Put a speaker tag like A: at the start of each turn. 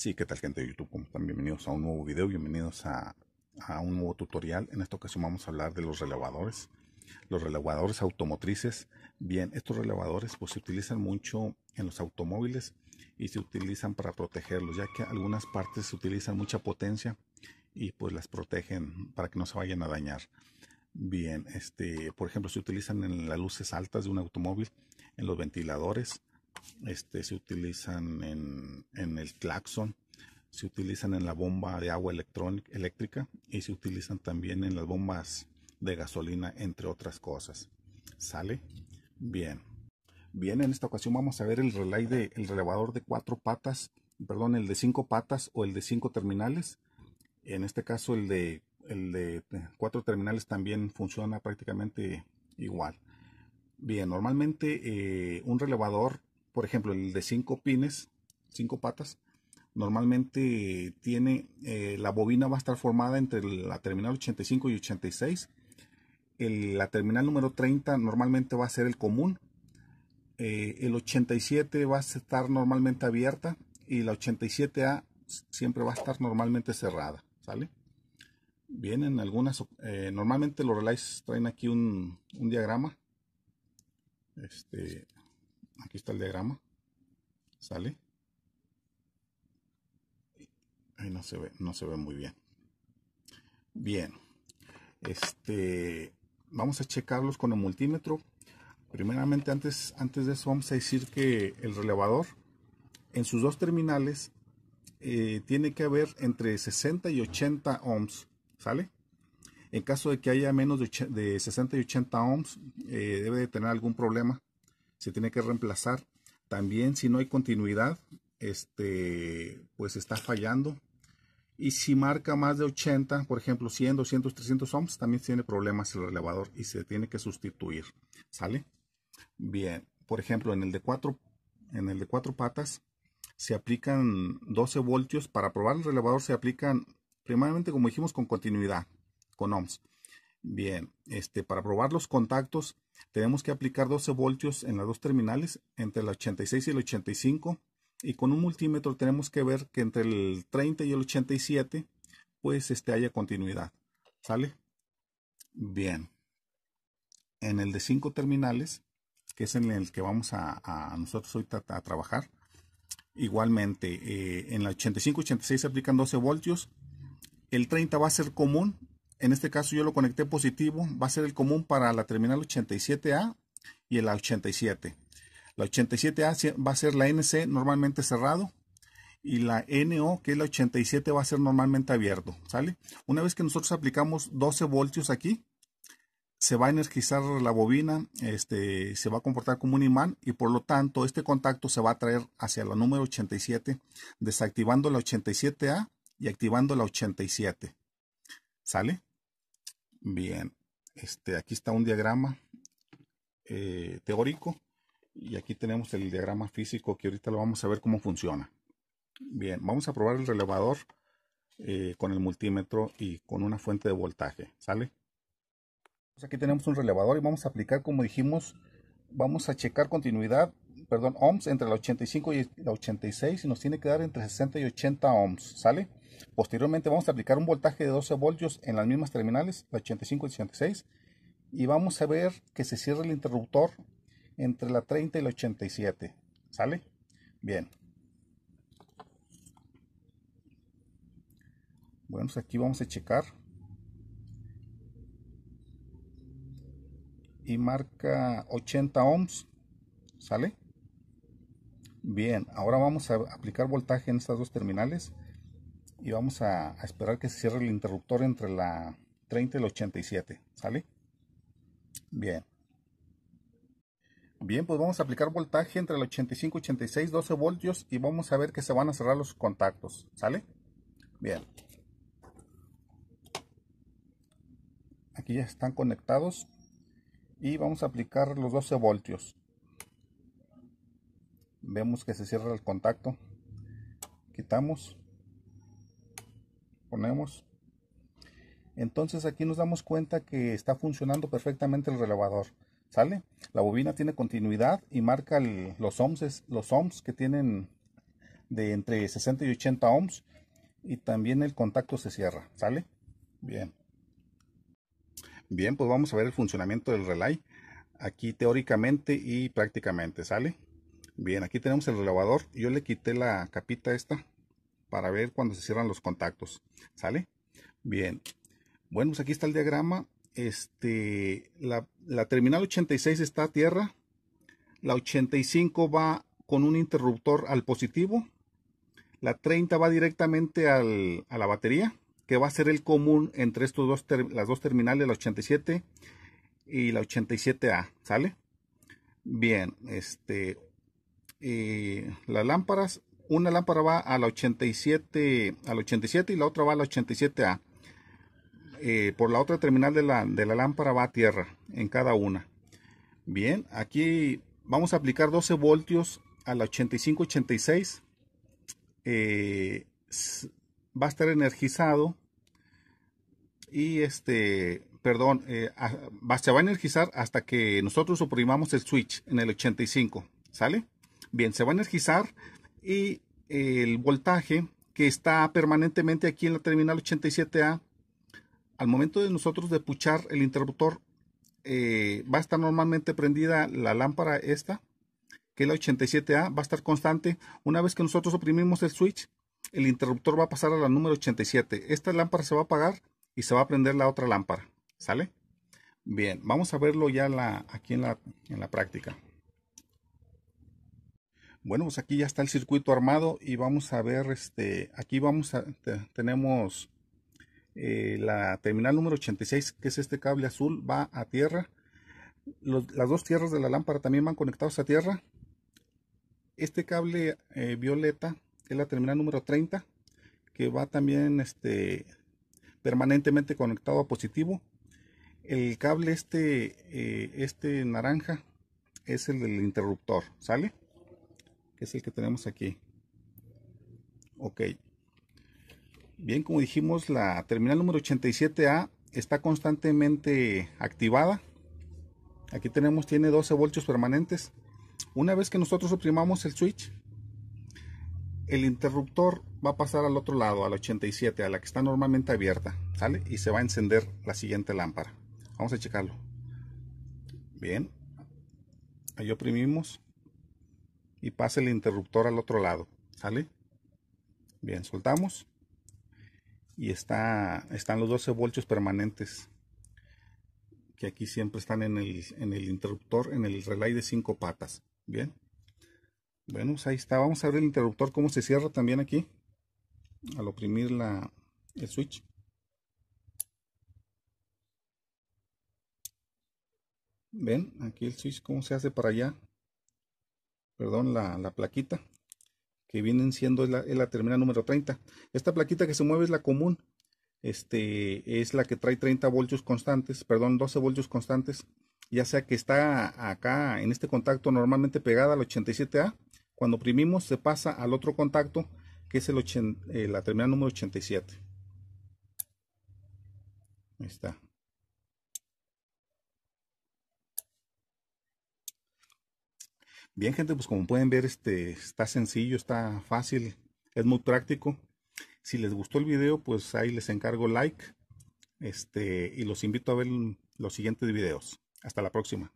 A: Sí, ¿qué tal gente de YouTube? Bienvenidos a un nuevo video, bienvenidos a, un nuevo tutorial. En esta ocasión vamos a hablar de los relevadores, los relevadores automotrices. Bien, estos relevadores pues se utilizan mucho en los automóviles y se utilizan para protegerlos, ya que algunas partes se utilizan mucha potencia y pues las protegen para que no se vayan a dañar. Bien, este, por ejemplo, se utilizan en las luces altas de un automóvil, en los ventiladores, este, se utilizan en, en el claxon, se utilizan en la bomba de agua eléctrica y se utilizan también en las bombas de gasolina, entre otras cosas. ¿Sale? Bien. Bien, en esta ocasión vamos a ver el relay de el relevador de cuatro patas, perdón, el de cinco patas o el de cinco terminales. En este caso el de el de cuatro terminales también funciona prácticamente igual. Bien, normalmente eh, un relevador por ejemplo, el de cinco pines, cinco patas, normalmente tiene, eh, la bobina va a estar formada entre la terminal 85 y 86. El, la terminal número 30 normalmente va a ser el común. Eh, el 87 va a estar normalmente abierta y la 87A siempre va a estar normalmente cerrada, ¿sale? Vienen algunas, eh, normalmente los relays traen aquí un, un diagrama. Este, Aquí está el diagrama. ¿Sale? Ahí no se ve, no se ve muy bien. Bien. Este, vamos a checarlos con el multímetro. Primeramente, antes, antes de eso, vamos a decir que el relevador en sus dos terminales eh, tiene que haber entre 60 y 80 ohms. ¿Sale? En caso de que haya menos de, 60 y 80 ohms, eh, debe de tener algún problema se tiene que reemplazar. También si no hay continuidad, este, pues está fallando. Y si marca más de 80, por ejemplo 100, 200, 300 ohms, también tiene problemas el relevador y se tiene que sustituir. ¿Sale? Bien, por ejemplo en el de cuatro en el de cuatro patas se aplican 12 voltios. Para probar el relevador se aplican primeramente, como dijimos, con continuidad, con ohms. Bien, este, para probar los contactos tenemos que aplicar 12 voltios en las dos terminales, entre el 86 y el 85, y con un multímetro tenemos que ver que entre el 30 y el 87, pues este, haya continuidad. ¿Sale? Bien. En el de 5 terminales, que es en el que vamos a, nosotros hoy a, trabajar, igualmente eh, en el 85-86 se aplican 12 voltios, el 30 va a ser común en este caso yo lo conecté positivo, va a ser el común para la terminal 87A y la 87. La 87A va a ser la NC normalmente cerrado y la NO, que es la 87, va a ser normalmente abierto, ¿sale? Una vez que nosotros aplicamos 12 voltios aquí, se va a energizar la bobina, este, se va a comportar como un imán y por lo tanto este contacto se va a traer hacia la número 87, desactivando la 87A y activando la 87. ¿Sale? Bien, este, aquí está un diagrama eh, teórico y aquí tenemos el diagrama físico que ahorita lo vamos a ver cómo funciona. Bien, vamos a probar el relevador eh, con el multímetro y con una fuente de voltaje, ¿sale? Pues aquí tenemos un relevador y vamos a aplicar, como dijimos, vamos a checar continuidad, perdón, ohms entre la 85 y la 86 y nos tiene que dar entre 60 y 80 ohms, ¿sale? Posteriormente vamos a aplicar un voltaje de 12 voltios en las mismas terminales, la 85 y 86, y vamos a ver que se cierra el interruptor entre la 30 y la 87. ¿Sale? Bien. Bueno, pues aquí vamos a checar. Y marca 80 ohms. ¿Sale? Bien, ahora vamos a aplicar voltaje en estas dos terminales y vamos a, esperar que se cierre el interruptor entre la 30 y la 87, ¿sale? Bien. Bien, pues vamos a aplicar voltaje entre el 85 y 86, 12 voltios y vamos a ver que se van a cerrar los contactos, ¿sale? Bien. Aquí ya están conectados y vamos a aplicar los 12 voltios. Vemos que se cierra el contacto. Quitamos ponemos. Entonces aquí nos damos cuenta que está funcionando perfectamente el relevador. ¿Sale? La bobina tiene continuidad y marca los, ohms, los ohms que tienen de entre 60 y 80 ohms. Y también el contacto se cierra. ¿Sale? Bien. Bien, pues vamos a ver el funcionamiento del relay. Aquí teóricamente y prácticamente. ¿Sale? Bien, aquí tenemos el relevador. Yo le quité la capita esta para ver cuando se cierran los contactos. ¿Sale? Bien. Bueno, pues aquí está el diagrama. Este, la, terminal 86 está a tierra. La 85 va con un interruptor al positivo. La 30 va directamente a la batería, que va a ser el común entre estos dos las dos terminales, la 87 y la 87A. ¿Sale? Bien, este, eh, las lámparas una lámpara va a la 87, a 87 y la otra va a la 87A. Eh, por la otra terminal de la, lámpara va a tierra en cada una. Bien, aquí vamos a aplicar 12 voltios a la 8586. Eh, va a estar energizado y este, perdón, eh, se va a energizar hasta que nosotros oprimamos el switch en el 85. ¿Sale? Bien, se va a energizar y el voltaje que está permanentemente aquí en la terminal 87A, al momento de nosotros de puchar el interruptor, eh, va a estar normalmente prendida la lámpara esta, que es la 87A, va a estar constante. Una vez que nosotros oprimimos el switch, el interruptor va a pasar a la número 87. Esta lámpara se va a apagar y se va a prender la otra lámpara. ¿Sale? Bien, vamos a verlo ya la, aquí en la, en la práctica. Bueno, pues aquí ya está el circuito armado y vamos a ver, este, aquí vamos a, tenemos eh, la terminal número 86, que es este cable azul, va a tierra. las dos tierras de la lámpara también van conectados a tierra. Este cable eh, violeta es la terminal número 30, que va también este, permanentemente conectado a positivo. El cable este, eh, este naranja es el del interruptor, ¿sale? que es el que tenemos aquí. Ok. Bien, como dijimos, la terminal número 87A está constantemente activada. Aquí tenemos, tiene 12 voltios permanentes. Una vez que nosotros oprimamos el switch, el interruptor va a pasar al otro lado, al 87, a la que está normalmente abierta, ¿sale? Y se va a encender la siguiente lámpara. Vamos a checarlo. Bien. Ahí oprimimos y pase el interruptor al otro lado. ¿Sale? Bien, soltamos. Y está, están los 12 voltios permanentes. Que aquí siempre están en el, en el interruptor, en el relay de 5 patas. Bien. Bueno, pues ahí está. Vamos a ver el interruptor, cómo se cierra también aquí. Al oprimir la, el switch. Ven, aquí el switch, cómo se hace para allá perdón, la, plaquita, que vienen siendo la, la terminal número 30. Esta plaquita que se mueve es la común, este, es la que trae 30 voltios constantes, perdón, 12 voltios constantes, ya sea que está acá en este contacto normalmente pegada al 87A, cuando oprimimos se pasa al otro contacto que es el eh, la terminal número 87. Ahí está. Bien, gente, pues como pueden ver, este está sencillo, está fácil, es muy práctico. Si les gustó el video, pues ahí les encargo like. Este, y los invito a ver los siguientes videos. Hasta la próxima.